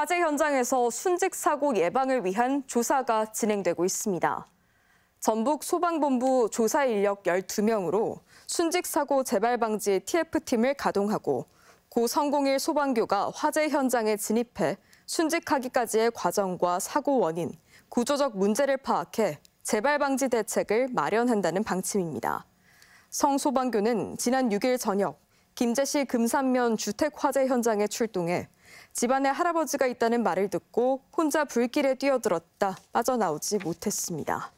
화재 현장에서 순직 사고 예방을 위한 조사가 진행되고 있습니다. 전북 소방본부 조사 인력 12명으로 순직 사고 재발 방지 TF팀을 가동하고 고성공일 소방교가 화재 현장에 진입해 순직하기까지의 과정과 사고 원인, 구조적 문제를 파악해 재발 방지 대책을 마련한다는 방침입니다. 성소방교는 지난 6일 저녁 김제시 금산면 주택 화재 현장에 출동해 집안에 할아버지가 있다는 말을 듣고 혼자 불길에 뛰어들었다 빠져나오지 못했습니다.